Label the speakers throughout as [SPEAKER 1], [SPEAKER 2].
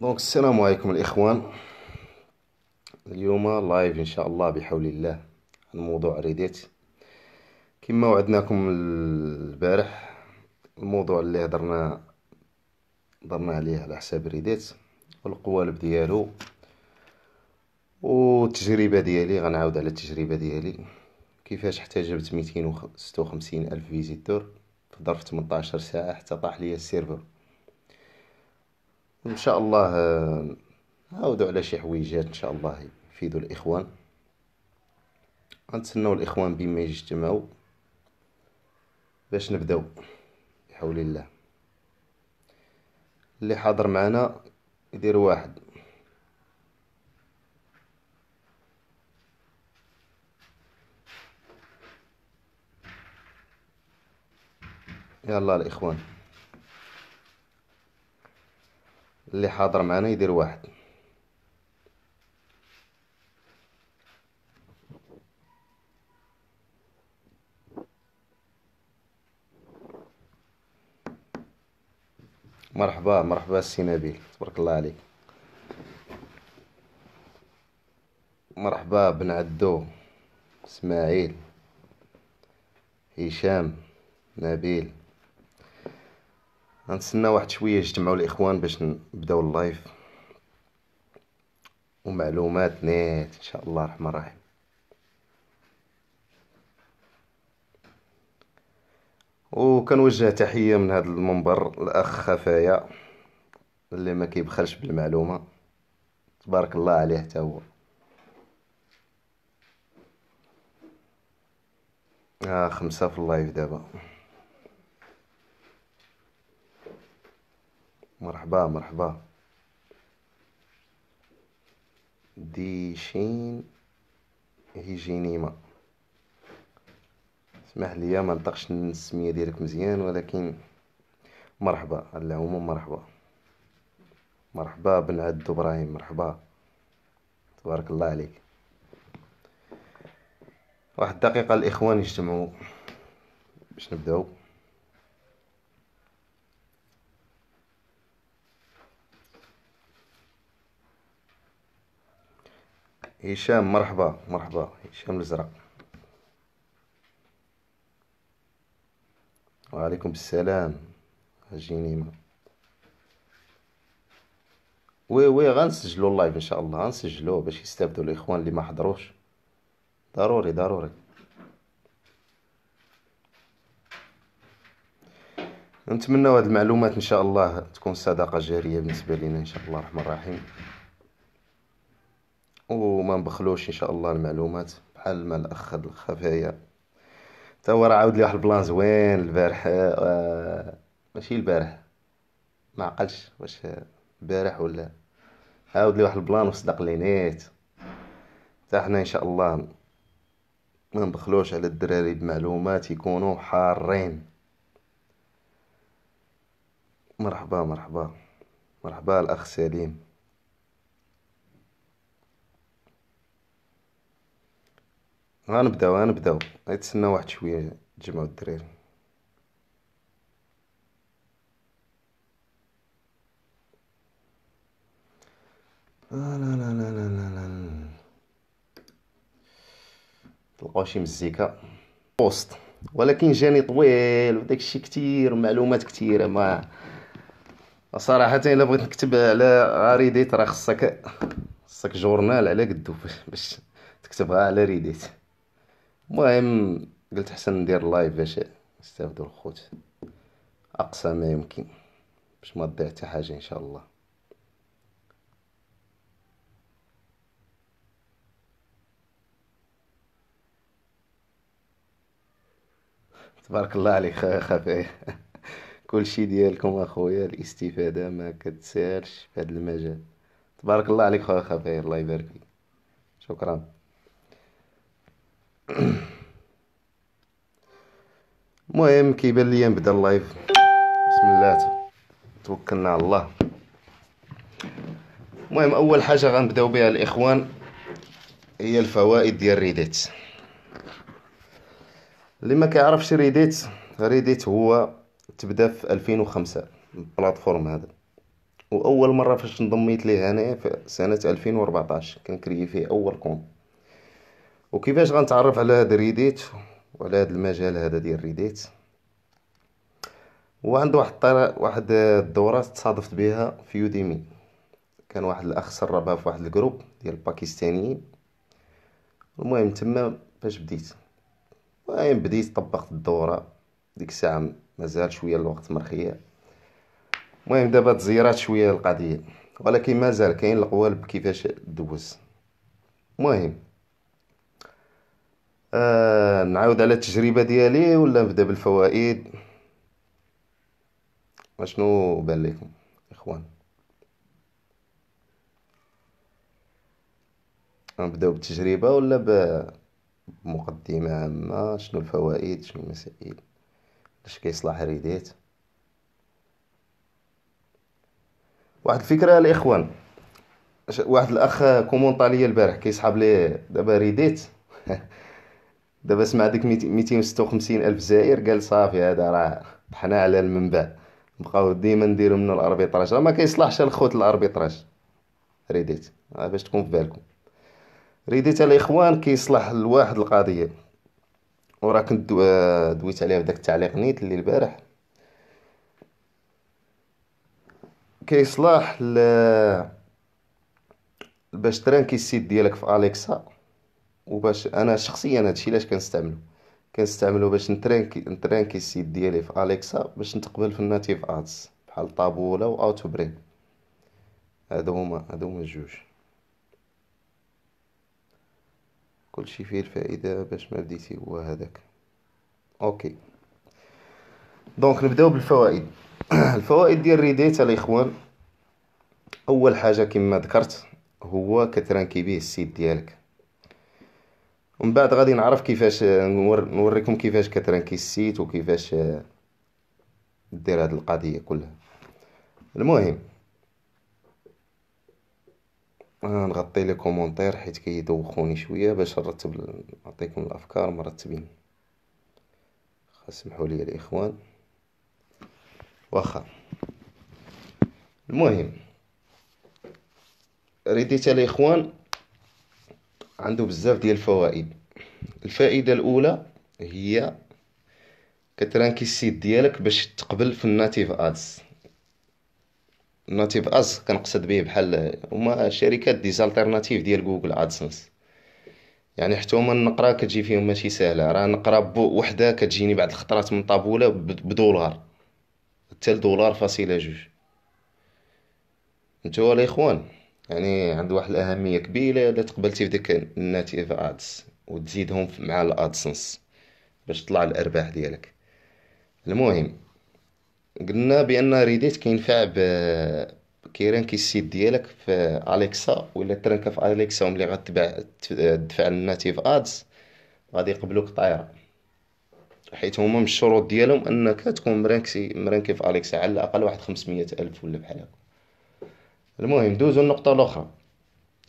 [SPEAKER 1] دونك السلام عليكم الاخوان اليوم لايف ان شاء الله بحول الله عن موضوع ريديت كما وعدناكم البارح الموضوع اللي هضرنا هضرنا عليه على حساب ريديت والقوالب ديالو والتجربه ديالي غنعاود على التجربه ديالي كيفاش حتى جبت ميتين وستة وخمسين الف فيزيتور في ظرف 18 ساعه حتى طاح ليا السيرفر ان شاء الله آه، نعاودوا على شي حويجات ان شاء الله يفيدوا الاخوان غنتسناو الاخوان بما يجتمعوا باش نبداو بحول الله اللي حاضر معنا يدير واحد يلا الاخوان اللي حاضر معانا يدير واحد مرحبا مرحبا السي نبيل تبارك الله عليك مرحبا بن عدو اسماعيل هشام نبيل غنتسنى واحد شويه يجتمعوا الاخوان باش نبداو اللايف ومعلومات نيت ان شاء الله الرحمن الرحيم وكنوجه تحيه من هذا المنبر الاخ خفايا اللي ما كيبخلش بالمعلومه تبارك الله عليه حتى هو آه خمسة في اللايف دابا مرحبا مرحبا ديشين هيجينيما اسمح لي ما نطقش السميه ديالك مزيان ولكن مرحبا على العموم مرحبا مرحبا بن عبد ابراهيم مرحبا تبارك الله عليك واحد الدقيقه الاخوان يجتمعوا باش نبداو هشام مرحبا مرحبا هشام الازرق وعليكم السلام جنيمة وي وي غنسجلو اللايف ان شاء الله غنسجلوه باش يستافدوا الاخوان اللي ما حضروش ضروري ضروري نتمنى هذه المعلومات ان شاء الله تكون صدقه جاريه بالنسبه لنا ان شاء الله الرحمن الرحيم وما نبخلوش ان شاء الله المعلومات بحال ما الاخ الخفايا تا هو راه عاود لي واحد البلان زوين البارح آه, آه، ماشي البارح ما عقلش واش آه، البارح ولا عاود لي واحد البلان وصدق لي نيت تا حنا ان شاء الله ما نبخلوش على الدراري بمعلومات يكونوا حارين مرحبا مرحبا مرحبا الاخ سليم غنبداو غنبداو غيتسنى واحد شويه تجمعو الدراري لا لا لا لا لا لا تلقاو شي مزيكا بوست ولكن جاني طويل داكشي كتير و معلومات كتيره ما صراحه الا بغيت نكتب على ريديت راه خصك خصك جورنال على قدو باش تكتبها على ريديت المهم قلت حسن ندير لايف باش نستافدو الخوت اقصى ما يمكن باش ما تضيع حتى حاجه ان شاء الله تبارك الله عليك خفي كل شيء ديالكم اخويا الاستفاده ما كتسارش في هذا المجال تبارك الله عليك خويا خفي الله يبارك فيك شكرا المهم كيبان ليا نبدا اللايف بسم الله توكلنا على الله المهم اول حاجه غنبداو بها الاخوان هي الفوائد ديال ريديت اللي ما كيعرفش ريديت ريديت هو تبدا في 2005 البلاتفورم هذا واول مره فاش انضميت ليه انايا في سنه 2014 كنكري فيه اول كونت وكيفاش غنتعرف على هذا ريديت وعلى هذا المجال هذا ديال ريديت وعند واحد واحد الدوره تصادفت بها في يوديمي كان واحد الاخ سربها في واحد الجروب ديال الباكستانيين المهم تما باش بديت المهم بديت طبقت الدوره ديك الساعه مازال شويه الوقت مرخيه المهم دابا تزيرات شويه القضيه ولكن مازال كاين القوالب كيفاش دوز المهم آه، نعاود على التجربة ديالي ولا نبدا بالفوائد اشنو بان لكم اخوان نبداو بالتجربة ولا بمقدمة عامة شنو الفوائد شنو المسائل باش كيصلح ريديت واحد الفكرة الاخوان واحد الاخ كومونطا ليا البارح كيسحب لي دابا ريديت دابا سمع ديك 256 الف زائر قال صافي هذا راه طحنا على المنبع بقاو ديما نديرو منو الاربيطراج راه ما كيصلحش الخوت الاربيطراج ريديت آه، باش تكون في بالكم ريديت الاخوان كيصلح لواحد القضيه وراه كنت آه، دويت عليها بداك التعليق نيت اللي البارح كيصلح ل باش ترانكي السيت ديالك في اليكسا وباش انا شخصيا هادشي علاش كنستعملو كنستعملو باش نترانكي نترانكي السيت ديالي في اليكسا باش نتقبل في الناتيف ادز بحال طابولا واوتو برين هادو هما هادو هما الجوج كلشي فيه الفائده باش ما بديتي هو هذاك اوكي دونك نبداو بالفوائد الفوائد ديال ريديت الاخوان اول حاجه كما ذكرت هو كترانكي به السيت ديالك ومن بعد غادي نعرف كيفاش نور نوريكم كيفاش كترانكي السيت وكيفاش دير هاد القضيه كلها المهم نغطي لي كومونتير حيت كيدوخوني شويه باش نرتب نعطيكم الافكار مرتبين سمحوا لي الاخوان واخا المهم رديت الاخوان عنده بزاف ديال الفوائد الفائده الاولى هي كترانكي السيت ديالك باش تقبل في الناتيف ادز الناتيف ادز كنقصد به بحال هما شركات ديزالتيرناتيف ديال جوجل ادسنس يعني حتى هما النقرة كتجي فيهم ماشي سهلة راه نقرة بو وحدة كتجيني بعد الخطرات من طابولة بدولار حتى دولار فاصلة جوج نتوما الاخوان يعني عنده واحد الاهميه كبيره الا تقبلتي بديك الناتيف ادس وتزيدهم مع الادسنس باش تطلع الارباح ديالك المهم قلنا بان ريديت كينفع ب كيرانكي السيت ديالك في اليكسا ولا ترانكا في اليكسا وملي غتبع تدفع الناتيف أدس غادي يقبلوك طايره حيت هما من الشروط ديالهم انك تكون مرانكسي مرانكي في اليكسا على الاقل واحد خمسمية الف ولا بحال هكا المهم دوزو النقطة الأخرى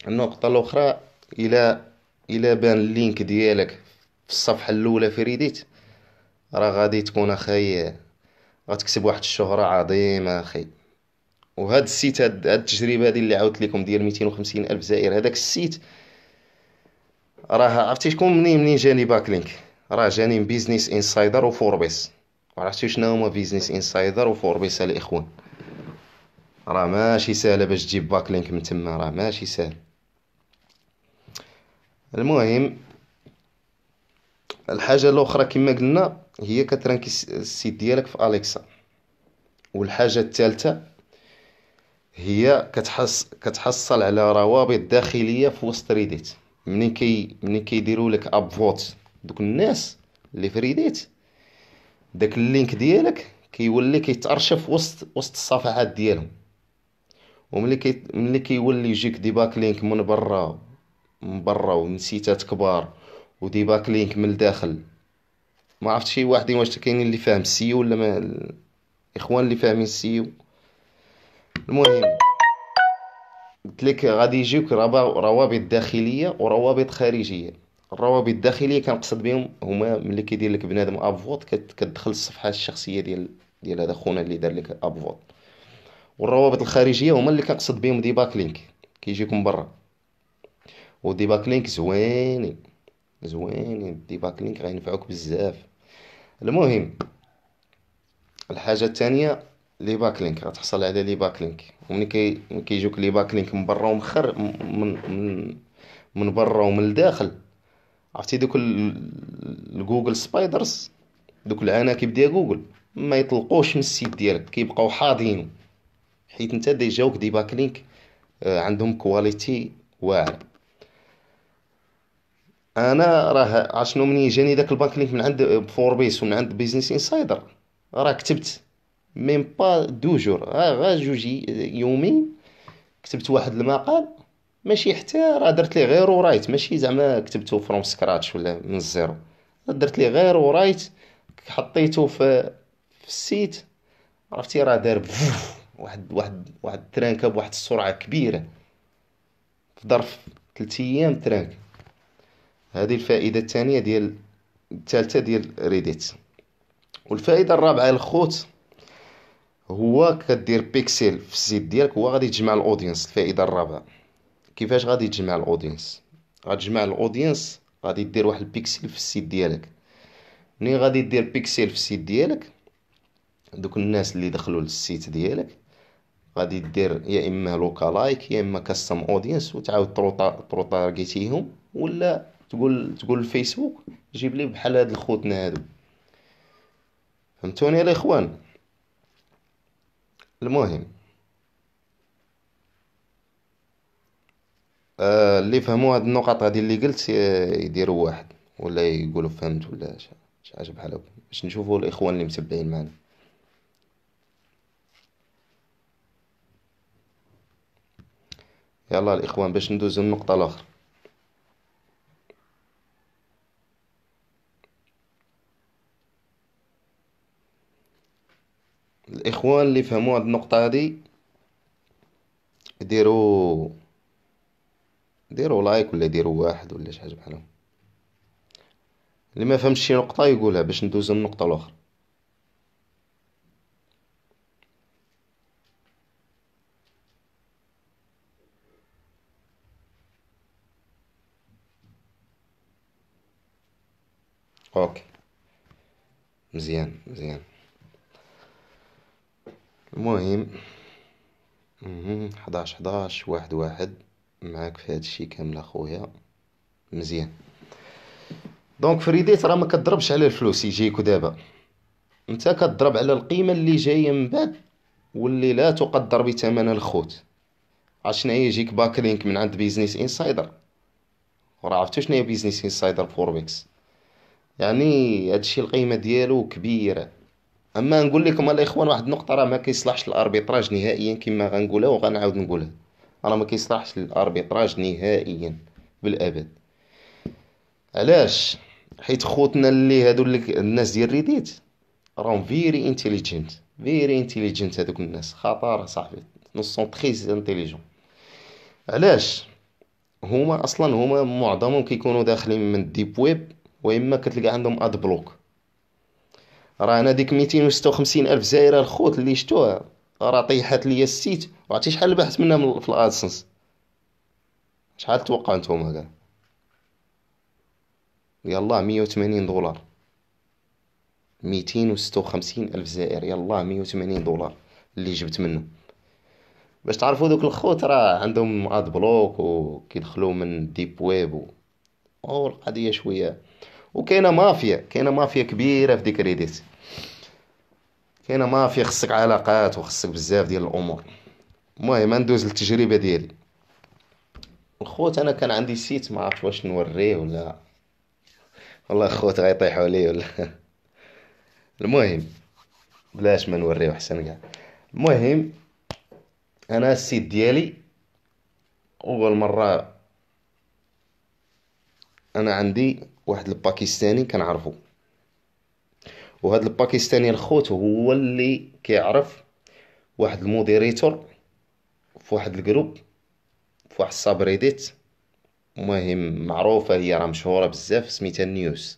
[SPEAKER 1] النقطة الأخرى إلى إلى بان اللينك ديالك في الصفحة الأولى في ريديت راه غادي تكون أخي غتكسب واحد الشهرة عظيمة أخي وهاد السيت هاد, هاد التجربة هادي اللي عاودت لكم ديال ميتين وخمسين ألف زائر هداك السيت راه عرفتي شكون منين منين جاني باكلينك راه جاني بيزنس انسايدر وفوربيس عرفتي شنو هما بيزنس انسايدر وفوربيس الاخوان راه ماشي ساهله باش تجيب باك لينك من تما راه ماشي ساهل المهم الحاجه الاخرى كما قلنا هي كترانكي السيت ديالك في اليكسا والحاجه الثالثه هي كتحص كتحصل على روابط داخليه في وسط ريديت منين كي منين كيديروا لك اب فوت دوك الناس اللي في ريديت داك اللينك ديالك كيولي كيتارشف وسط وسط الصفحات ديالهم وملي كي ملي كيولي يجيك لينك من برا من برا ونسيتات كبار لينك من الداخل ما عرفت شي واحد واش كاينين اللي فاهم السيو ولا ما الاخوان اللي فاهمين السيو المهم قلت لك غادي يجيوك روابط داخليه وروابط خارجيه الروابط الداخليه كنقصد بهم هما ملي كيدير لك بنادم ابفوت كتدخل الصفحه الشخصيه ديال ديال هذا خونا اللي دار لك ابفوت والروابط الخارجيه هما اللي كنقصد بهم باك لينك كيجيكم برا باك لينك زوينين زوينين باك لينك غينفعوك بزاف المهم الحاجه الثانيه لي باك لينك غتحصل على لي باك لينك ومن كي كيجوك لي باك لينك من برا ومن خر من من من برا ومن الداخل عرفتي دوك الجوجل سبايدرز دوك العناكب ديال جوجل ما يطلقوش من السيت ديالك كيبقاو حاضين حيت انت ديجاوك دي باكلينك آه، عندهم كواليتي واعر انا راه اشنو مني جاني داك الباكلينك من عند فوربيس ومن عند بيزنس انسايدر راه كتبت ميم با دو جور غا جوج يومين كتبت واحد المقال ماشي حتى راه درت ليه غير ورايت ماشي زعما كتبته فروم سكراتش ولا من الزيرو درت ليه غير ورايت حطيته في في السيت عرفتي راه دار واحد واحد واحد الترانكه بواحد السرعه كبيره في ظرف 3 ايام ترانك هذه الفائده الثانيه ديال الثالثه ديال ريديت والفائده الرابعه الخوت هو كدير بيكسل في السيت ديالك هو غادي تجمع الاودينس الفائده الرابعه كيفاش غادي تجمع الاودينس غتجمع الاودينس غادي دير واحد البيكسل في السيت ديالك ملي غادي دير بيكسل في السيت ديالك دوك الناس اللي دخلوا للسيت ديالك غادي دير يا اما لوكا لايك يا اما كاستم اودينس وتعاود تروطارجيتيهم ولا تقول تقول الفيسبوك جيب لي بحال هاد الخوتنا هادو فهمتوني الاخوان المهم آه اللي فهموا هاد النقط هادي اللي قلت آه، يديروا واحد ولا يقولوا فهمت ولا شي حاجه بحال هكا باش نشوفوا الاخوان اللي متبعين معنا يلا الإخوان باش ندوز النقطة الأخرى الإخوان اللي فهموا هذه النقطة هذه ديروا ديروا لايك ولا ديروا واحد ولا شي حاجة بحالهم اللي ما فهمش شي نقطة يقولها باش ندوز النقطة الأخرى اوكي مزيان مزيان المهم حداش حداش واحد واحد معاك في هادشي كامل اخويا مزيان دونك فريديت راه ما كتضربش على الفلوس يجيك دابا انت كضرب على القيمه اللي جايه من بعد واللي لا تقدر بثمن الخوت عشنا يجيك باكلينك من عند بيزنس انسايدر وراه عرفتو شنو هي بيزنس انسايدر فوربكس يعني هادشي القيمه ديالو كبيره اما نقول لكم الاخوان واحد النقطه راه ما كيصلحش الاربيتراج نهائيا كما غنقولها وغنعاود نقولها راه ما كيصلحش الاربيتراج نهائيا بالابد علاش حيت خوتنا اللي هادو اللي الناس ديال ريديت راهم فيري انتيليجنت فيري انتيليجنت هادوك الناس خطار صاحبي نص سون تريز انتيليجون علاش هما اصلا هما معظمهم كيكونوا داخلين من الديب ويب واما كتلقى عندهم اد بلوك راه انا ديك 256 الف زائره الخوت اللي شتوها راه طيحات ليا السيت وعرفتي شحال بحث منها في الادسنس شحال توقع نتوما هكا يلا 180 دولار 256 الف زائر يلا 180 دولار اللي جبت منه باش تعرفوا دوك الخوت راه عندهم اد بلوك وكيدخلوا من ديب ويب القضيه شويه وكاينه مافيا كاينه مافيا كبيره في ديك ريديت كاينه مافيا خصك علاقات وخصك بزاف ديال الامور المهم ندوز للتجربه ديالي الخوت انا كان عندي سيت ما عرفت واش نوريه ولا والله الخوت غيطيحوا لي ولا المهم بلاش ما نوريه احسن كاع المهم انا السيت ديالي اول مره انا عندي واحد الباكستاني كنعرفو وهذا الباكستاني الخوت هو اللي كيعرف واحد الموديريتور في واحد الجروب في واحد السابريديت المهم معروفه هي راه مشهوره بزاف سميتها نيوز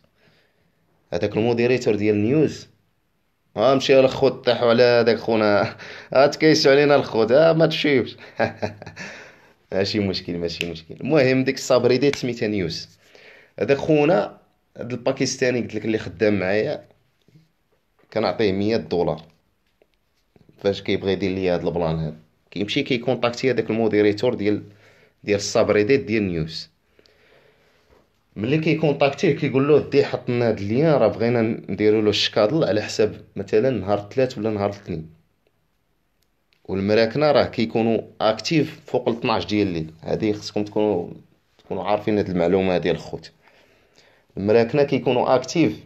[SPEAKER 1] هذاك الموديريتور ديال نيوز ها آه، مشي الخوت طيحوا على داك خونا ها آه، تكيسوا علينا الخوت ها آه، ما تشيفش ماشي مشكل ماشي مشكل المهم ديك السابريديت سميتها نيوز هذا خونا هذا الباكستاني قلت لك اللي خدام معايا كنعطيه 100 دولار فاش كيبغي يدير ليا هذا البلان هذا كيمشي كيكونتاكتي هذاك الموديريتور ديال ديال الصابريديت ديال نيوز ملي كيكونتاكتيه كيقول له دي حط لنا هاد اللين راه بغينا نديرو له الشكادل على حساب مثلا نهار الثلاث ولا نهار الاثنين والمراكنه راه كيكونوا اكتيف فوق ال 12 ديال الليل هذه خصكم تكونوا تكونوا عارفين هاد المعلومه ديال الخوت المراكنه كيكونوا اكتيف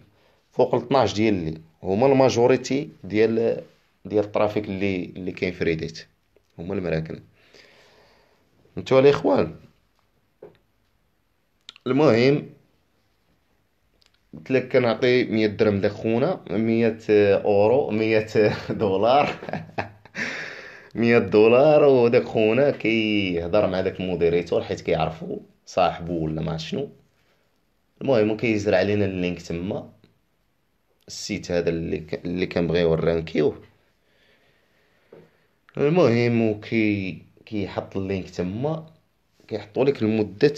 [SPEAKER 1] فوق ال 12 ديال الليل هما الماجوريتي ديال ديال الترافيك اللي اللي كاين في ريديت هما المراكن نتوما الاخوان المهم قلت لك كنعطي 100 درهم داك خونا 100 اورو 100 دولار 100 دولار وداك خونا كيهضر مع داك الموديريتور حيت كيعرفو صاحبو ولا ما شنو المهم كيزرع لينا اللينك تما السيت هذا اللي ك... اللي كنبغيو نرانكيوه المهم وكي كيحط اللينك تما كيحطوا لك المده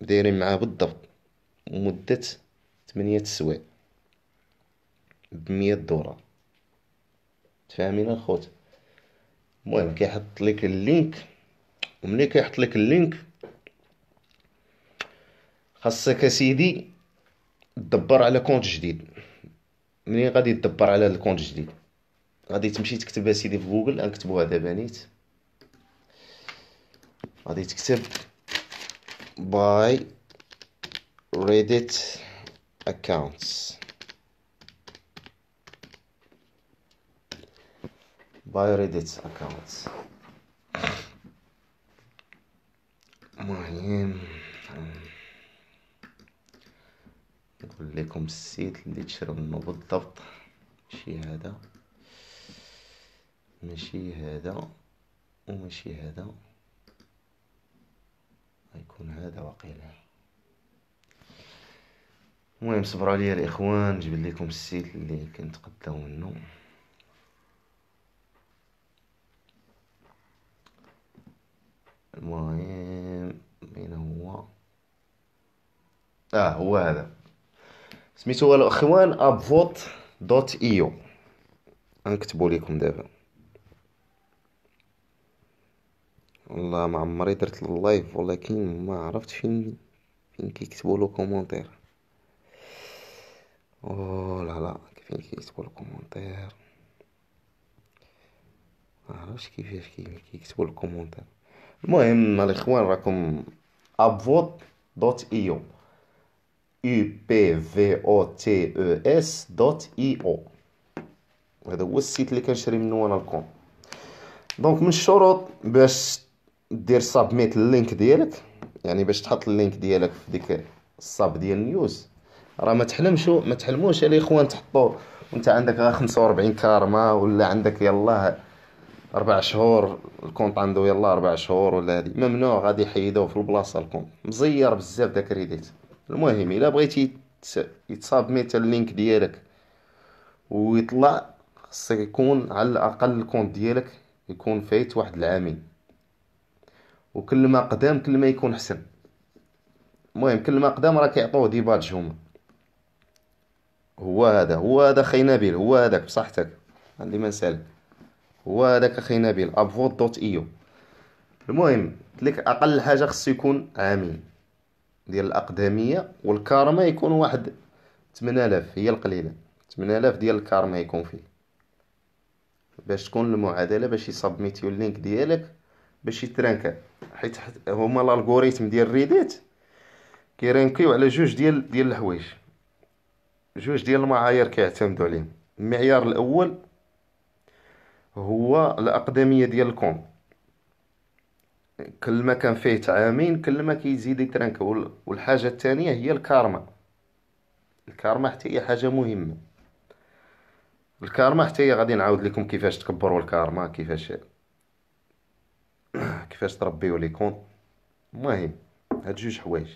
[SPEAKER 1] دايرين معاه بالضبط مده 8 سوايع ب 100 دولار تفاهمين الخوت المهم كيحط لك اللينك وملي كيحط لك اللينك خاصك اسيدي دبر على كونت جديد منين غادي تدبر على الكونت جديد غادي تمشي تكتب اسيدي في جوجل غنكتبوها دابا نيت غادي تكتب باي ريديت اكاونتس باي ريديت اكاونتس المهم كتقول لكم السيت اللي تشرب الماء بالضبط ماشي هذا ماشي هذا وماشي هذا غيكون هذا وقيلا المهم صبروا عليا الاخوان جبت لكم السيت اللي كنتقداو منه المهم اين هو اه هو هذا سميتو الاخوان ابفوت دوت ايو غنكتبو ليكم دابا والله ما عمري درت اللايف ولكن ما عرفت فين فين كيكتبوا لو كومونتير او لا لا فين كيكتبوا لو كومونتير ما عرفتش كيفاش كيكتبوا كومونتير المهم الاخوان راكم ابفوت دوت ايو upvotes.io هذا هو السيت اللي كنشري منه انا الكون دونك من الشروط باش دير سابميت اللينك ديالك يعني باش تحط اللينك ديالك في ديك الصاب ديال النيوز راه ما تحلمش ما تحلموش يا اخوان تحطوا وانت عندك غير 45 كارما ولا عندك يلاه اربع شهور الكونط عنده يلا اربع شهور ولا هادي ممنوع غادي يحيدوه في البلاصه الكونط مزير بزاف داك الريديت المهم الا بغيتي يتصاب ميتا اللينك ديالك ويطلع خصك يكون على الاقل الكونت ديالك يكون فايت واحد العامين وكل ما قدام كل ما يكون حسن المهم كل ما قدام راه كيعطوه دي بادج هما هو هذا هو هذا خي نبيل هو هذاك بصحتك عندي ما نسالك هو هذاك خي نبيل ابفوت دوت ايو المهم لك اقل حاجه خصو يكون عامين ديال الاقدميه والكارما يكون واحد 8000 هي القليله 8000 ديال الكارما يكون فيه باش تكون المعادله باش يصاب ميتيو لينك ديالك باش يترانكا حيت هما الالغوريتم ديال ريديت كيرانكيو على جوج ديال ديال الحوايج جوج ديال المعايير كيعتمدوا عليهم المعيار الاول هو الاقدميه ديال الكون كل ما كان فيه تعامين كل ما كيزيد يترنك والحاجه الثانيه هي الكارما الكارما حتى هي حاجه مهمه الكارما حتى هي غادي نعاود لكم كيفاش تكبروا الكارما كيفاش كيفاش تربيو لي كونط المهم هاد جوج حوايج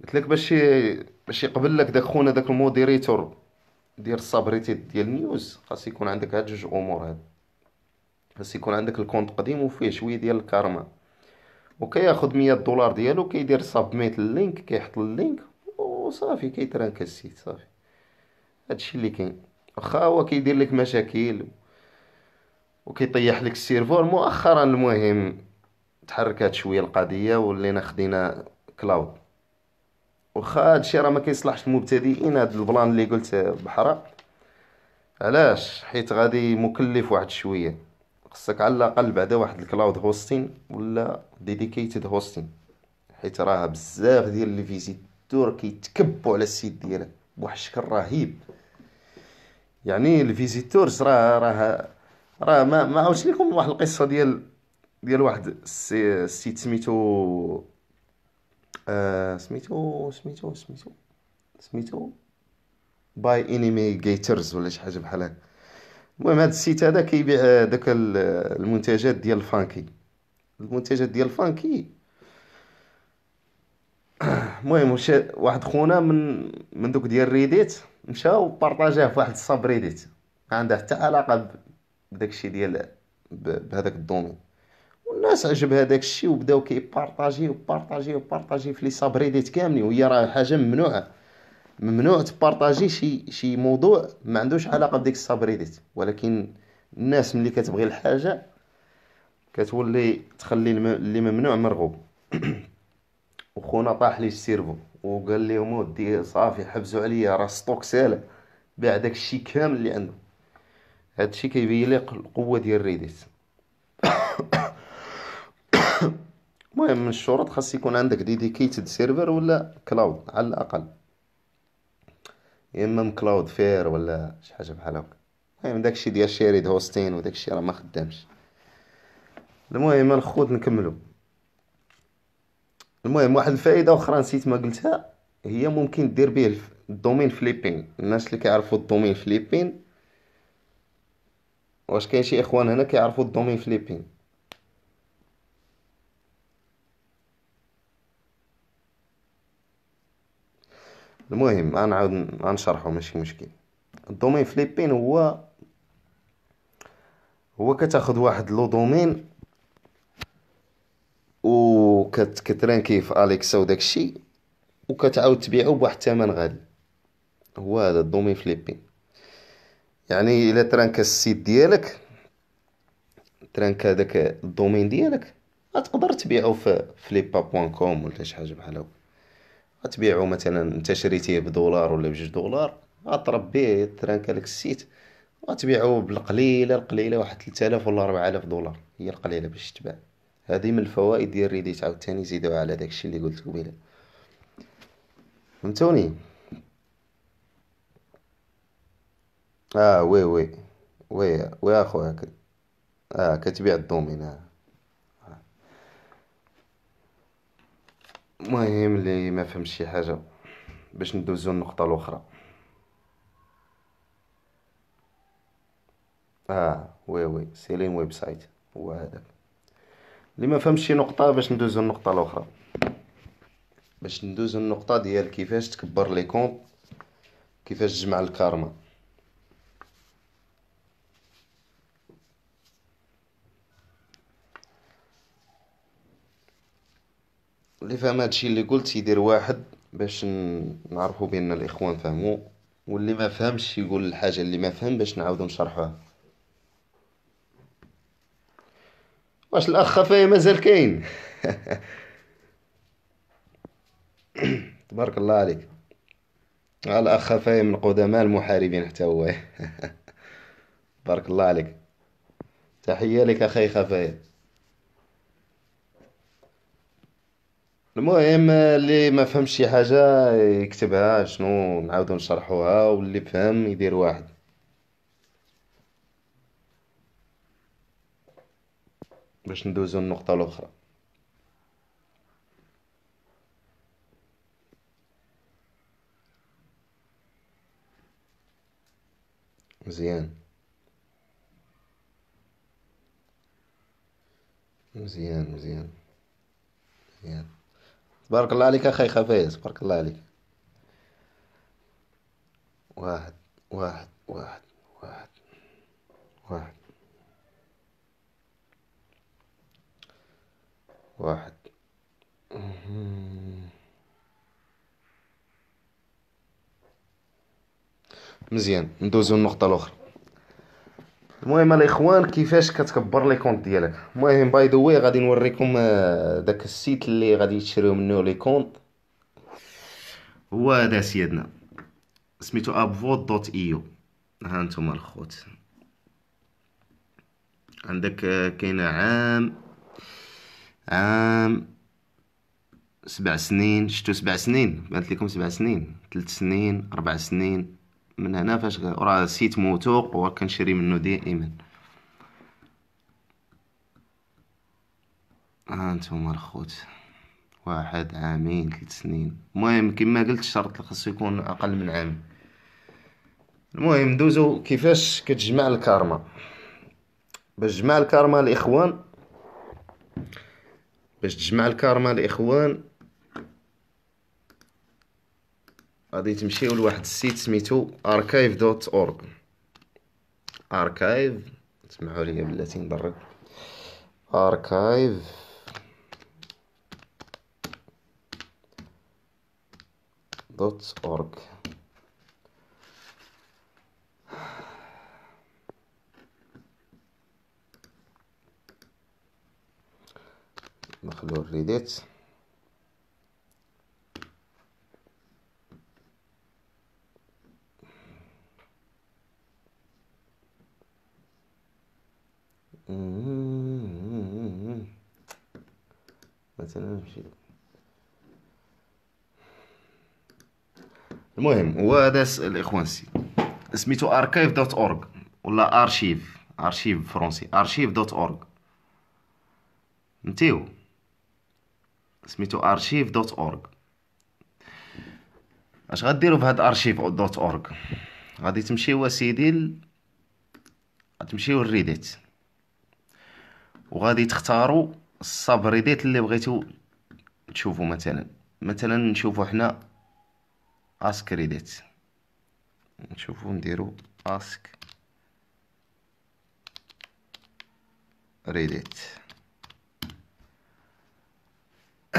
[SPEAKER 1] قلت لك باش باش يقبل لك داك خونا داك الموديريتور ديال الصابريتي ديال نيوز خاص يكون عندك هاد جوج امور هاد بس يكون عندك الكونت قديم وفيه شويه ديال الكارما وكياخذ مية دولار ديالو كيدير سابميت اللينك كيحط اللينك وصافي كيترانك السيت صافي هادشي اللي كاين واخا هو كيدير لك مشاكل وكيطيح لك السيرفور مؤخرا المهم تحركات شويه القضيه ولينا خدينا كلاود واخا هادشي راه ما كيصلحش للمبتدئين هاد البلان اللي قلت بحرا علاش حيت غادي مكلف واحد شويه خصك على الاقل بعدا واحد الكلاود هوستين ولا ديديكيتد هوستين حيت راه بزاف ديال لي فيزيتور كيتكبوا على السيت ديالك بواحد الشكل رهيب يعني الفيزيتورز راه راه راه ما ما عاودش لكم واحد القصه ديال ديال واحد السيت سميتو آه، سميتو سميتو سميتو سميتو باي جيترز ولا شي حاجه بحال هكا المهم هذا السيت هذا كيبيع آه، داك آه، المنتجات ديال الفانكي المنتجات ديال الفانكي المهم واحد خونا من من دوك ديال ريديت مشى وبارطاجاه في واحد الصاب ريديت ما عنده حتى علاقه بداك الشيء ديال بهذاك الدومين والناس عجبها هذاك الشيء وبداو كيبارطاجيو بارطاجيو بارطاجيو في لي صاب ريديت كاملين وهي راه حاجه ممنوعه ممنوع تبارطاجي شي شي موضوع ما عندوش علاقه بديك السابريديت ولكن الناس ملي كتبغي الحاجه كتولي تخلي اللي ممنوع مرغوب وخونا طاح لي السيرفو وقال لهم ودي صافي حبسوا عليا راه ستوك سالا باع داكشي كامل اللي عنده هادشي كيبين لي القوه ديال ريديت المهم من الشروط خاص يكون عندك ديديكيتد سيرفر ولا كلاود على الاقل يا اما مكلاود فير ولا شي حاجه بحال هكا المهم داكشي ديال شيريد هوستين وداكشي راه ما خدامش المهم الخوت نكملو المهم واحد الفائده اخرى نسيت ما قلتها هي ممكن دير به الدومين فليبين الناس اللي كيعرفوا الدومين فليبين واش كاين شي اخوان هنا كيعرفوا الدومين فليبين المهم انا عاود نشرحه ماشي مشكل الدومين فليبين هو هو كتاخد واحد لو دومين و كترانكي في اليكسا وداكشي وكتعاود تبيعو بواحد الثمن غالي هو هذا الدومين فليبين يعني الا ترانكا السيت ديالك ترانكا هذاك الدومين ديالك تقدر تبيعو في فليبا بوان كوم ولا شي حاجه بحال هكا غتبيعو مثلا انت شريتيه بدولار ولا بجوج دولار غتربيه ترانكالك لك السيت غتبيعو بالقليله القليله واحد 3000 ولا 4000 دولار هي القليله باش تباع هذه من الفوائد ديال ريديت عاوتاني زيدوها على داكشي اللي قلت قبيله فهمتوني اه وي وي وي وي اخويا اه كتبيع الدومين آه. المهم اللي ما فهمش شي حاجه باش ندوزو النقطه الاخرى اه وي وي سيلين ويب سايت هو هذاك اللي ما فهمش شي نقطه باش ندوزو النقطه الاخرى باش ندوزو النقطه ديال كيفاش تكبر لي كونط كيفاش تجمع الكارما اللي فهم هادشي اللي قلت يدير واحد باش نعرفوا بان الاخوان فهموا واللي ما فهمش يقول الحاجه اللي ما فهم باش نعاودو نشرحوها واش الاخ خفايا مازال كاين تبارك الله عليك الاخ خفايا من قدماء المحاربين حتى هو تبارك الله عليك تحيه لك اخي خفايا المهم اللي ما فهمش شي حاجة يكتبها شنو نعاودو نشرحوها واللي فهم يدير واحد باش ندوزو النقطة الأخرى مزيان مزيان مزيان مزيان تبارك الله عليك أخي خفيز تبارك الله عليك واحد واحد واحد واحد واحد واحد مزيان ندوزو النقطة الأخرى المهم الاخوان كيفاش كتكبر لي كونت ديالك المهم باي ذا واي غادي نوريكم آه، داك السيت اللي غادي تشريو منه لي كونت هو هذا سيدنا سميتو ابفوت دوت ايو ها انتم الخوت عندك آه، كاين عام عام سبع سنين شتو سبع سنين بانت لكم سبع سنين ثلاث سنين اربع سنين من هنا فاش راه سيت موثوق وكنشري منه آه، دائما ها انتم الخوت واحد عامين ثلاث سنين المهم كما قلت الشرط خاصو يكون اقل من عام المهم دوزو كيفاش كتجمع الكارما باش تجمع الكارما الاخوان باش تجمع الكارما الاخوان غادي تمشيو لواحد السيت سميتو اركايف دوت اورغ اركايف سمعوا لي بلاتي نضرب اركايف دوت اورغ نخلو الريديت مثلا المهم هو هذا الاخوان سي سميتو اركايف دوت اورغ ولا ارشيف ارشيف فرونسي ارشيف دوت اورغ نتيو سميتو ارشيف دوت اورغ اش غديروا في هاد ارشيف دوت اورغ غادي تمشيو اسيدي غتمشيو الريديت وغادي تختاروا السابريديت اللي بغيتو تشوفوا مثلا مثلا نشوفوا حنا اسك ريديت نشوفوا نديرو اسك ريديت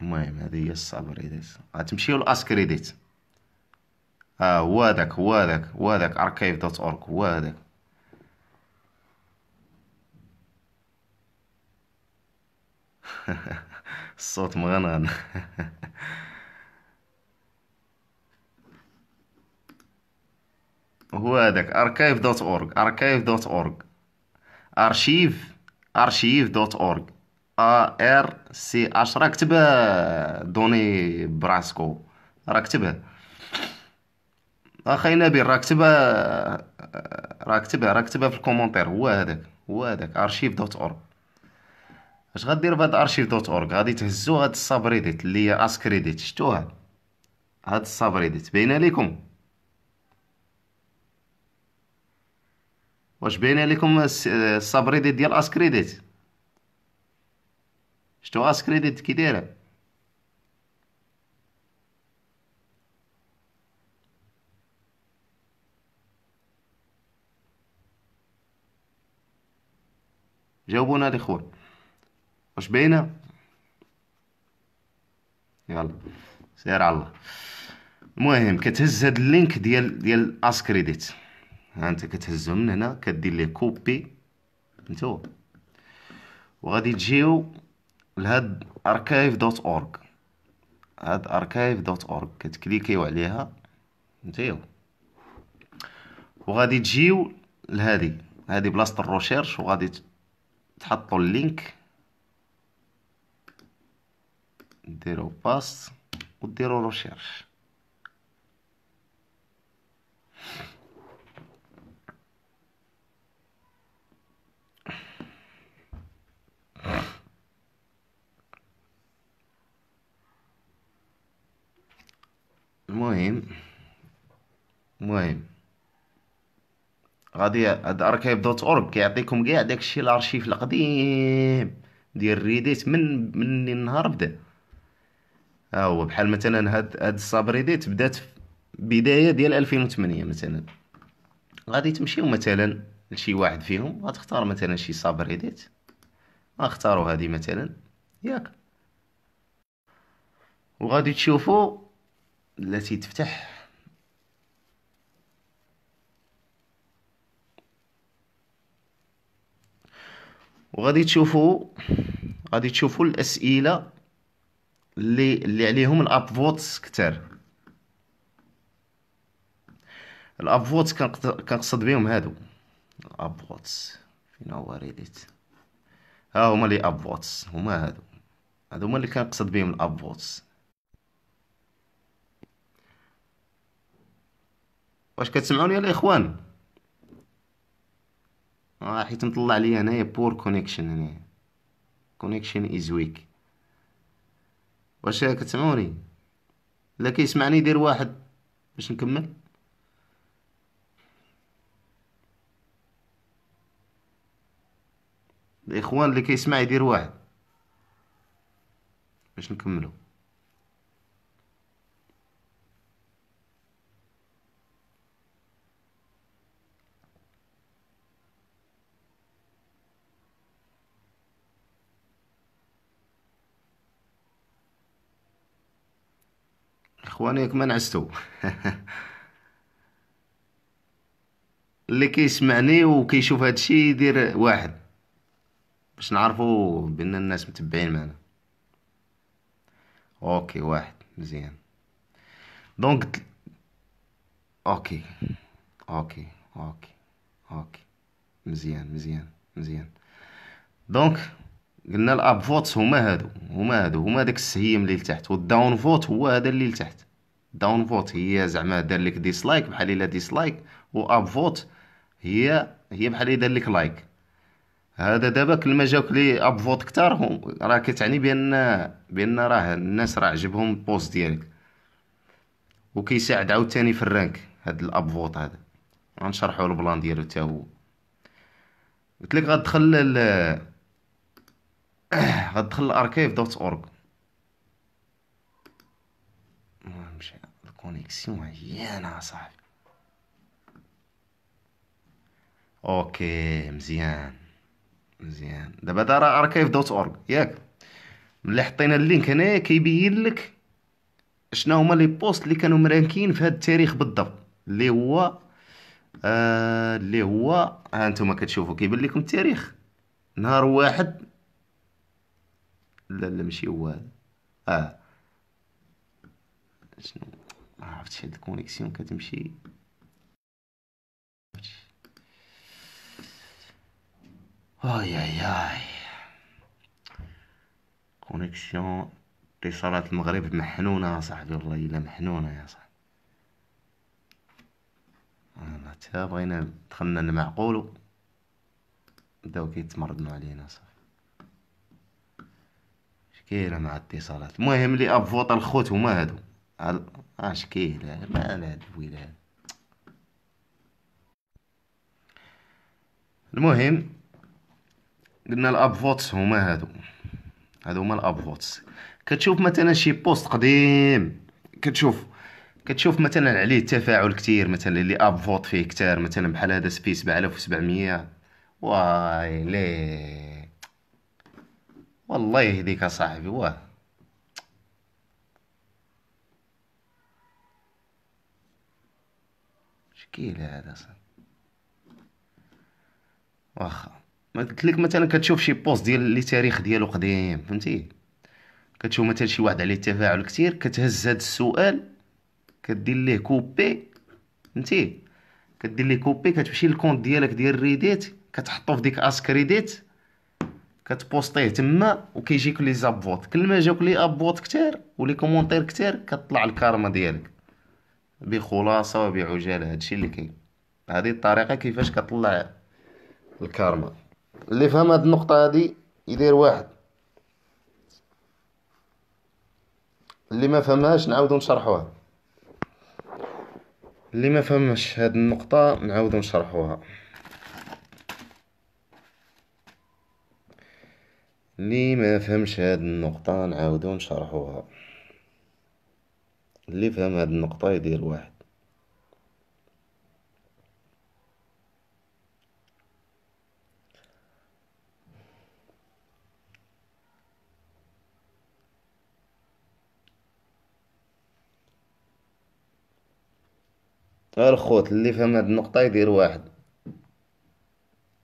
[SPEAKER 1] المهم هذه هي الصعب ريديت غتمشيو لاسك ريديت ها هو هذاك هو هذاك هو هذاك اركايف دوت اورك هو هذاك الصوت مغنغن هو هذاك اركايف دوت اورغ اركايف دوت اورغ ارشيف ارشيف دوت اورغ ا ار سي اش راه كتبها دوني براسكو راه كتبها اخي نبيل راه كتبها راه كتبها راه كتبها في الكومونتير هو هذاك هو هذاك ارشيف دوت اورغ اش غدير بهاد ارشيف دوت اورغ غادي تهزو هاد الساب اللي هي اس كريديت شفتوها هاد الساب باينه ليكم واش باينه ليكم الساب ديال اس كريديت شتو اس كريديت كي دايره جاوبونا الاخوان مش باينة يلا سير على الله المهم كتهز هاد اللينك ديال ديال اس كريديت ها انت كتهزو من هنا كدير ليه كوبي انتو وغادي تجيو لهاد اركايف دوت اورغ هاد اركايف دوت اورغ كتكليكيو عليها انتيو وغادي تجيو لهادي هادي بلاصه الروشيرش وغادي تحطوا اللينك ديرو باست وديرو روشيرش المهم المهم غادي هاد اركايف دوت اورب كيعطيكم كاع داكشي الارشيف القديم ديال ريديت من من النهار بدا اه، هو بحال مثلا هاد هاد السابريديت بدات في بدايه ديال 2008 مثلا غادي تمشيو مثلا لشي واحد فيهم غتختار مثلا شي سابريديت غنختارو هادي مثلا ياك وغادي تشوفوا التي تفتح وغادي تشوفوا غادي تشوفوا الاسئله اللي اللي عليهم الاب فوتس كثار الاب فوتس كنقصد بهم هادو الاب فوتس فين هو ريديت ها هما لي اب فوتس هما هادو هادو هما اللي كنقصد بهم الاب فوتس واش كتسمعوني يا الاخوان اه حيت مطلع لي هنايا بور كونيكشن هنايا كونيكشن از ويك واش تسمعوني لا كيسمعني دير واحد باش نكمل الاخوان اللي كيسمع يدير واحد باش نكملو ياك ما نعستو اللي كيسمعني وكيشوف هادشي يدير واحد باش نعرفو بان الناس متبعين معنا اوكي واحد مزيان دونك اوكي اوكي اوكي اوكي مزيان مزيان مزيان دونك قلنا الاب فوتس هما هادو هما هادو هما داك السهيم اللي لتحت والداون فوت هو هذا اللي لتحت داون فوت هي زعما دار لك ديسلايك بحال الا ديسلايك و اب فوت هي هي بحال دار لك لايك هذا دابا كل ما جاوك لي اب فوت كثار راه كتعني بان بان راه الناس راه عجبهم البوست ديالك وكيساعد عاوتاني في الرانك هاد الاب فوت هذا غنشرحو البلان ديالو حتى هو قلت لك غتدخل ل غتدخل لاركيف دوت اورغ مشى كونيكسيون عيانة أصاحبي صاحبي اوكي مزيان مزيان دابا هذا راه اركايف دوت اورغ ياك ملي حطينا اللينك هنايا كيبين لك شنو هما لي بوست اللي كانوا مرانكين في هذا التاريخ بالضبط اللي هو آه هو ها نتوما كتشوفوا كيبان لكم التاريخ نهار واحد لا لا ماشي هو اه شنو ما عرفتش هاد الكونيكسيون كتمشي اي اي اي كونيكسيون اتصالات المغرب محنونة يا صاحبي والله الا محنونة يا صاحبي يلا تا بغينا دخلنا المعقول بداو كيتمرضنو علينا صافي مشكلة مع الاتصالات المهم لي افوط الخوت هما هادو اش كاين مال هاد دويلا المهم قلنا الاب فوتس هما هادو هادو هما الاب فوتس كتشوف مثلا شي بوست قديم كتشوف كتشوف مثلا عليه تفاعل كتير مثلا اللي اب فوت فيه كتار مثلا بحال هذا سبي 7700 واي ليه والله يهديك اصاحبي واه لا هذا صاحبي واخا ما قلت لك مثلا كتشوف شي بوست ديال اللي تاريخ ديالو قديم فهمتي كتشوف مثلا شي واحد عليه تفاعل كثير كتهز هذا السؤال كدير ليه كوبي فهمتي كدير ليه كوبي كتمشي للكونت ديالك ديال ريديت كتحطو في ديك اس كريديت كتبوستيه تما وكيجيك لي زابوت كل ما جاوك لي ابوت كتير ولي كومونتير كثير كطلع الكارما ديالك بخلاصه وبعجاله هادشي اللي كاين هذه الطريقه كيفاش كطلع الكارما اللي فهم هاد النقطه هادي يدير واحد اللي ما فهمهاش نعاودو نشرحوها اللي ما فهمش هاد النقطه نعاودو نشرحوها اللي ما فهمش هاد النقطه نعاودو نشرحوها اللي فهم هاد النقطة يدير واحد الخوت اللي فهم هاد النقطة يدير واحد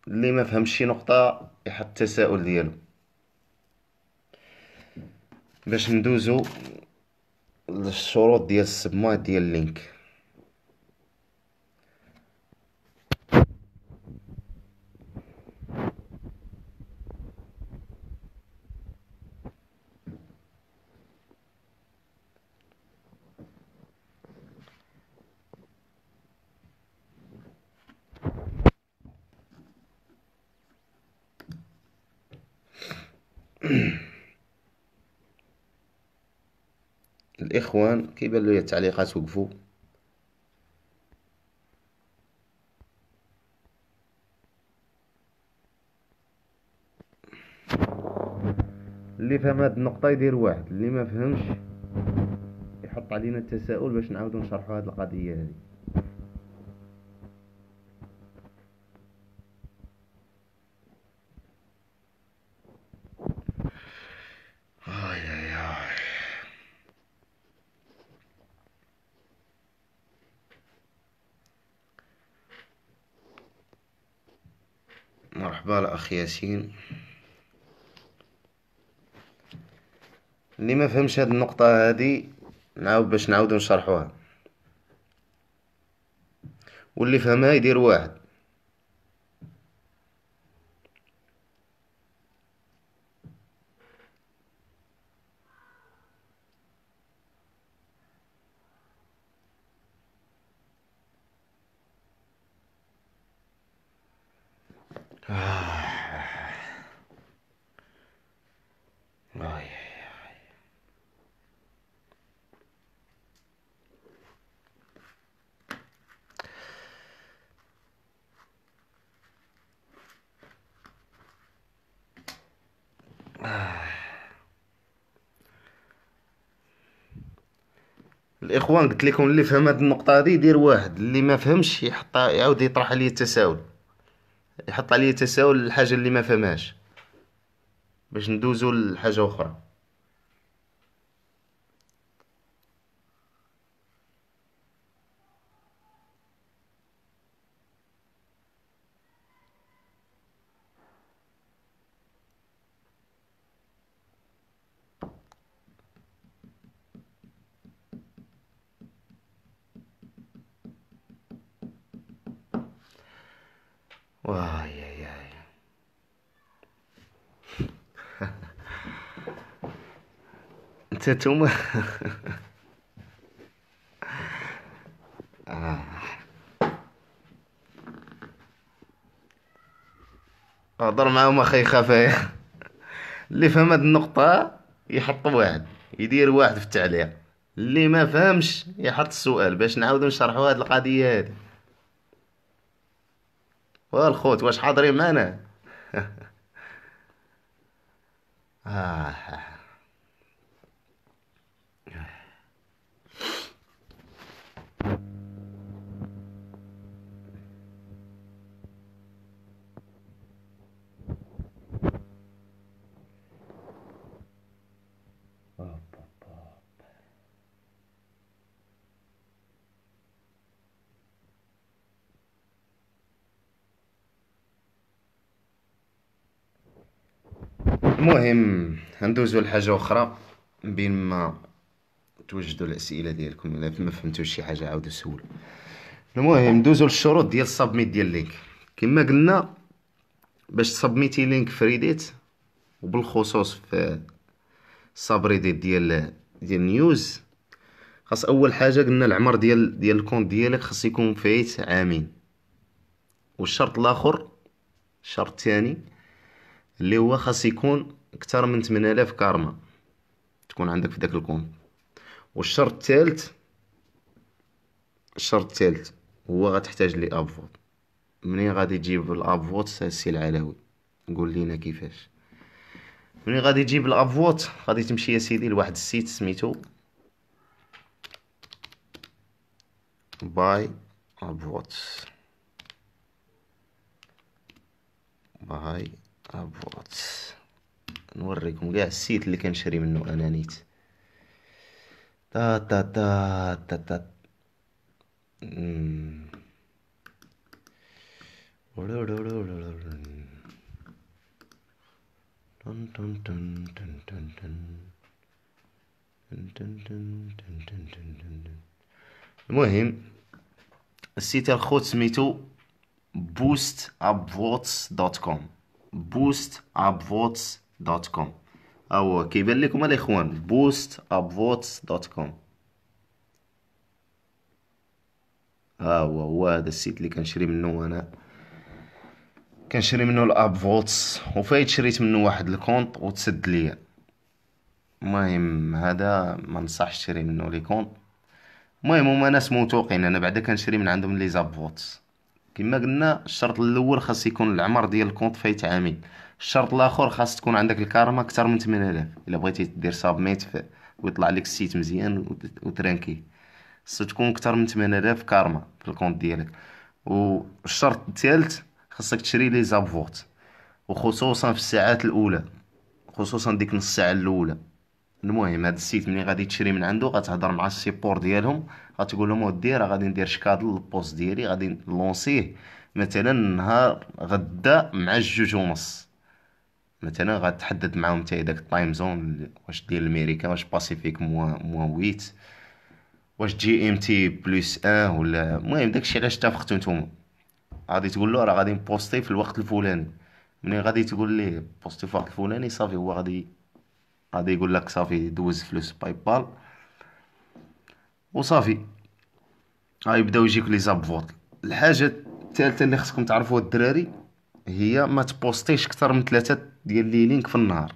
[SPEAKER 1] اللي ما فهمش شي نقطة يحط التساؤل ديالو باش ندوزو الشروط ديال السماعة ديال اللينك الاخوان كيبان لي التعليقات وقفوا اللي فهم هاد النقطه يدير واحد اللي ما فهمش يحط علينا التساؤل باش نعاودو نشرحو هاد القضيه هذه الأخ ياسين اللي ما فهمش هذه النقطة هذه نعاود باش نعاودو نشرحوها واللي فهمها يدير واحد الاخوان قلت لكم اللي فهم هذه النقطه هذه يدير واحد اللي ما فهمش يحط يعاود يطرح عليه التساؤل يحط عليا التساؤل الحاجه اللي ما فهمهاش باش ندوزوا لحاجه اخرى حتى آه. هضر آه، معاهم اخي خفايا اللي فهم هاد النقطة يحط واحد يدير واحد في التعليق اللي ما فهمش يحط السؤال باش نعاودو نشرحو هاد القضية هادي والخوت واش حاضرين معنا آه. المهم ندوزو لحاجة أخرى بين ما توجدوا الأسئلة ديالكم إلا ما فهمتوش شي حاجة عاودوا سولوا المهم ندوزو للشروط ديال السبميت ديال لينك كما قلنا باش تسبميتي لينك فريديت وبالخصوص في السابريديت ديال ديال نيوز خاص اول حاجه قلنا العمر ديال ديال الكونت ديالك خاص يكون فايت عامين والشرط الاخر الشرط الثاني اللي هو خاص يكون اكثر من 8000 كارما تكون عندك في داك الكون والشرط الثالث الشرط الثالث هو غتحتاج لي ابفوت منين غادي تجيب الابفوت السي العلوي قول لينا كيفاش منين غادي تجيب الابفوت غادي تمشي يا سيدي لواحد السيت سميتو باي ابفوت باي ابوات نوريكم كاع السيت اللي كنشري منه انا نيت تا تا تا تا تا تن تن تن تن تن تن المهم السيت الخوت سميتو بوست ابوتس دوت كوم boostupvotes.com او كيبان لكم الاخوان boostupvotes.com ها هو هو هذا السيت اللي كنشري منه انا كنشري منه الاب فوتس وفايت شريت منه واحد الكونط وتسد ليا المهم هذا ما نصحش تشري منه لي كونط المهم هما ناس موثوقين انا بعدا كنشري من عندهم لي زاب فوتس كما قلنا الشرط الاول خاص يكون العمر ديال الكونط فايت عامين الشرط الاخر خاص تكون عندك الكارما اكثر من 8000 الا بغيتي دير سابميت ويطلع لك السيت مزيان وترانكي خاص تكون اكثر من 8000 كارما في الكونط ديالك والشرط الثالث خاصك تشري لي زابفورت وخصوصا في الساعات الاولى خصوصا ديك نص ساعه الاولى المهم هذا السيت ملي غادي تشري من عنده غتهضر مع السيبور ديالهم غتقول لهم ودي راه غادي ندير شكادل البوست ديالي غادي نلونسيه مثلا نهار غدا مع الجوج ونص مثلا غتحدد معاهم حتى داك التايم زون واش ديال الميريكا واش باسيفيك مو مو ويت واش جي ام تي بلس ان ولا المهم داكشي علاش اتفقتو نتوما غادي تقول له راه غادي نبوستي في الوقت الفلاني ملي غادي تقول ليه بوستي في الوقت الفلاني صافي هو غادي غادي يقول لك صافي دوز فلوس باي بال وصافي غيبداو يجيك لي زابفوط الحاجه الثالثه اللي خصكم تعرفوها الدراري هي ما تبوستيش اكثر من ثلاثه ديال لي لينك في النهار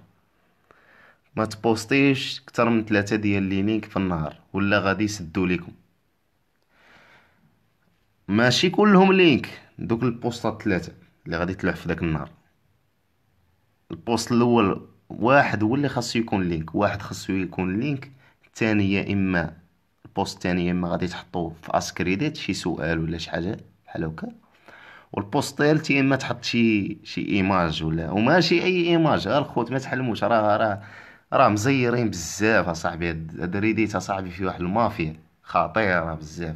[SPEAKER 1] ما تبوستيش اكثر من ثلاثه ديال لي لينك في النهار ولا غادي يسدو لكم ماشي كلهم لينك دوك البوستات ثلاثه اللي غادي تلوح في داك النهار البوست الاول واحد هو اللي خاصو يكون لينك واحد خاصو يكون لينك الثاني يا اما البوست الثاني يا اما غادي تحطو في اس كريديت شي سؤال ولا شي حاجه بحال هكا والبوست الثالث يا اما تحط شي شي ايماج ولا وماشي اي ايماج الخوت ما تحلموش راه راه راه مزيرين بزاف اصاحبي هاد ريديت اصاحبي في واحد المافيا خطيره بزاف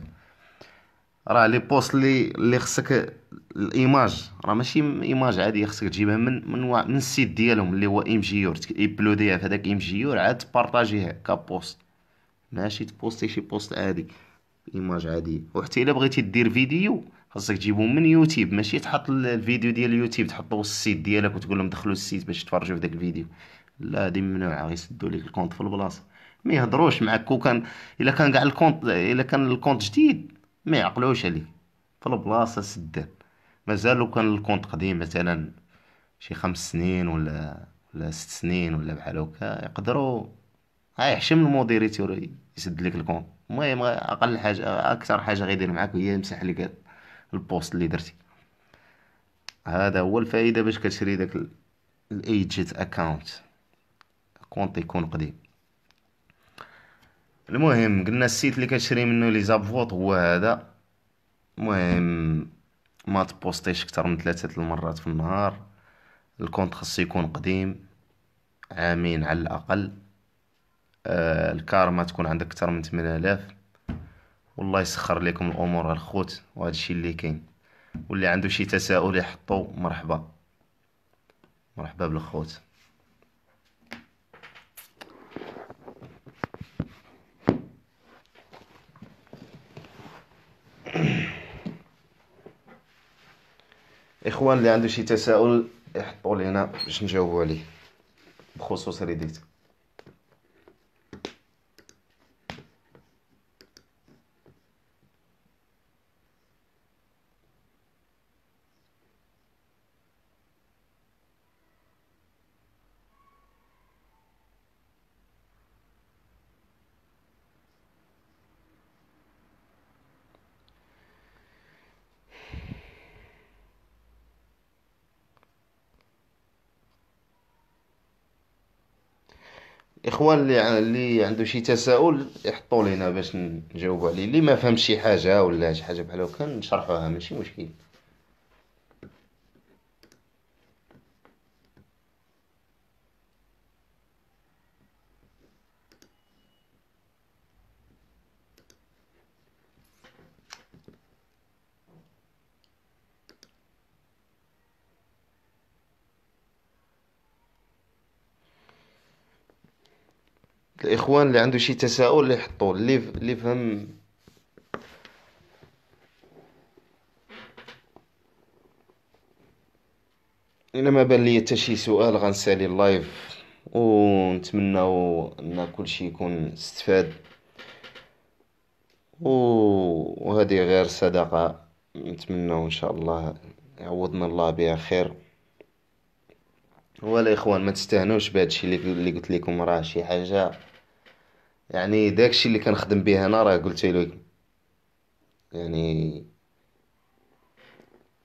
[SPEAKER 1] راه لي بوست لي لي خصك الايماج راه ماشي ايماج عاديه خصك تجيبها من من, من السيت ديالهم اللي هو ام جي يور تيبلوديها في هذاك ام جي يور عاد تبارطاجيها كبوست ماشي تبوستي شي بوست عادي ايماج عاديه وحتى الا بغيتي دير فيديو خاصك تجيبو من يوتيوب ماشي تحط الفيديو ديال اليوتيوب تحطو في السيت ديالك وتقول لهم دخلوا السيت باش تفرجوا في داك الفيديو لا هادي ممنوعه غيسدوا ليك الكونت في البلاصه ما يهضروش معاك كان الا كان كاع الكونت الا كان الكونت جديد ما يعقلوش عليه في البلاصه سدان لو كان الكونت قديم مثلا شي خمس سنين ولا ولا ست سنين ولا بحال هكا يقدروا يحشم المدير يسد لك الكونت المهم اقل حاجه اكثر حاجه غيدير معاك هي يمسح لك البوست اللي درتي هذا هو الفائده باش كتشري داك الايجيت اكاونت كونت يكون قديم المهم قلنا السيت اللي كتشري منه لي زابفوط هو هذا المهم ما تبوستيش اكثر من ثلاثه المرات في النهار الكونت خاصو يكون قديم عامين على الاقل آه الكارما تكون عندك اكثر من 8000 والله يسخر لكم الامور الخوت وهذا الشيء اللي كاين واللي عنده شي تساؤل يحطو مرحبا مرحبا بالخوت اخوان اللي عنده شي تساؤل يحطوا لينا باش نجاوبوا عليه بخصوص ريديت الاخوان اللي اللي عنده شي تساؤل يحطوا لينا باش نجاوبوا عليه اللي ما فهمش شي حاجه ولا شي حاجه بحال هكا نشرحوها ماشي مشكل الاخوان اللي عنده شي تساؤل اللي يحطوه اللي اللي فهم الا ما بان لي حتى شي سؤال غنسالي اللايف ونتمنوا ان كلشي يكون استفاد وهذه غير صدقه نتمناو ان شاء الله يعوضنا الله بها خير ولا اخوان ما تستهنوش الشيء اللي قلت لكم راه شي حاجه يعني داكشي اللي كنخدم به انا راه قلت له يعني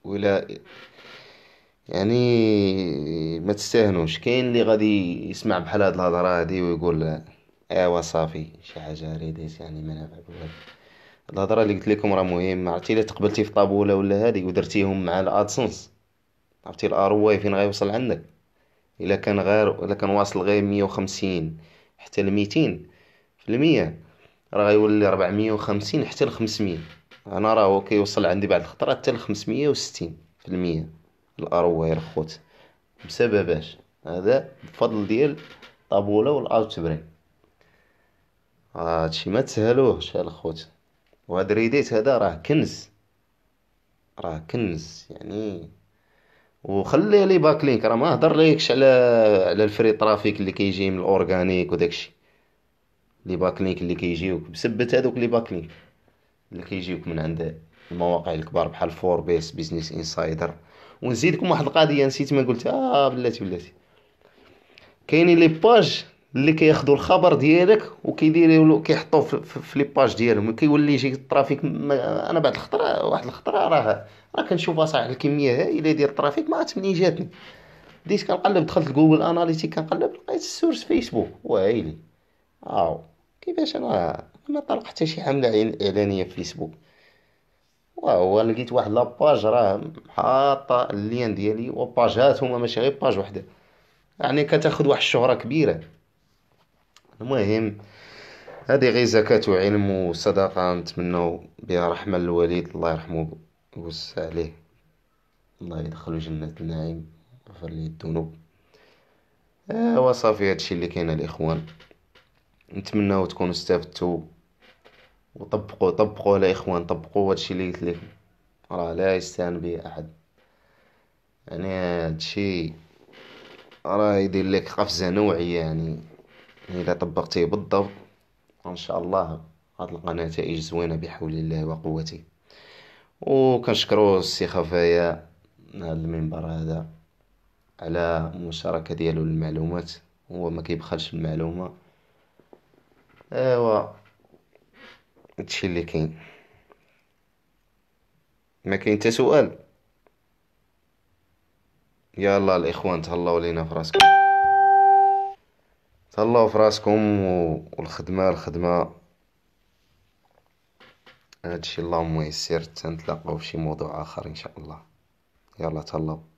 [SPEAKER 1] ولا يعني ما تستاهنوش كاين اللي غادي يسمع بحال هاد الهضره هادي ويقول ايوا صافي شي حاجه ريديت يعني ما نافع بوالو الهضره اللي قلت لكم راه مهم عرفتي الا تقبلتي في طابوله ولا هادي ودرتيهم مع الادسنس عرفتي الار واي فين غيوصل عندك الا كان غير الا كان واصل غير 150 حتى ل 200 المية راه غيولي ربعمية وخمسين حتى لخمسمية انا راه كيوصل عندي بعد الخطرة حتى لخمسمية وستين في المية الاروير خوت الخوت بسبب اش هذا بفضل ديال الطابولة الاوت تبرين هادشي آه ما تسهلوهش و الخوت وهاد ريديت هذا راه كنز راه كنز يعني وخلي لي باك لينك راه ما هضر ليكش على على الفري ترافيك اللي كيجي من الاورغانيك وداكشي لي باكلينك اللي كيجيوك بسبت هذوك لي باكلينك اللي كيجيوك من عند المواقع الكبار بحال فور بيس بيزنس انسايدر ونزيدكم واحد القضيه نسيت ما قلتها آه بلاتي بلاتي كاينين لي باج اللي كياخذوا الخبر ديالك وكيديروا كيحطوه في, في, في لي باج ديالهم كيولي يجي الترافيك انا بعد الخطره واحد الخطره راه راه كنشوفها صح الكميه هائله ديال الترافيك ما عرفت منين جاتني بديت كنقلب دخلت لجوجل اناليتيك كنقلب لقيت السورس فيسبوك ويلي هاو كيفاش انا ما طلق حتى شي حمله اعلانيه في فيسبوك وهو لقيت واحد لاباج راه حاطه اللين ديالي وباجات هما ماشي غير باج وحده يعني كتاخد واحد الشهره كبيره المهم هذه غير زكاة علم وصدقة نتمنوا بها رحمة للوالد الله يرحمه ويوسع عليه الله يدخلو جنة النعيم ويغفر ليه الذنوب آه وصافي هادشي اللي كاين الاخوان نتمناو تكونوا استفدتوا وطبقوا طبقوا اخوان طبقوا هادشي اللي قلت لكم راه لا يستهان به احد يعني هادشي راه يدير لك قفزه نوعيه يعني, يعني الا طبقتيه بالضبط ان شاء الله غتلقى نتائج زوينه بحول الله وقوته وكنشكروا السي خفايا هذا المنبر هذا على المشاركه ديالو للمعلومات هو ما كيبخلش المعلومه ايوا أه، هادشي اللي كاين ما كاين حتى سؤال يلا الاخوان تهلاو لينا في راسكم تهلاو في راسكم والخدمه الخدمه هادشي اللهم يسر تنتلاقاو في شي موضوع اخر ان شاء الله يلا تهلاو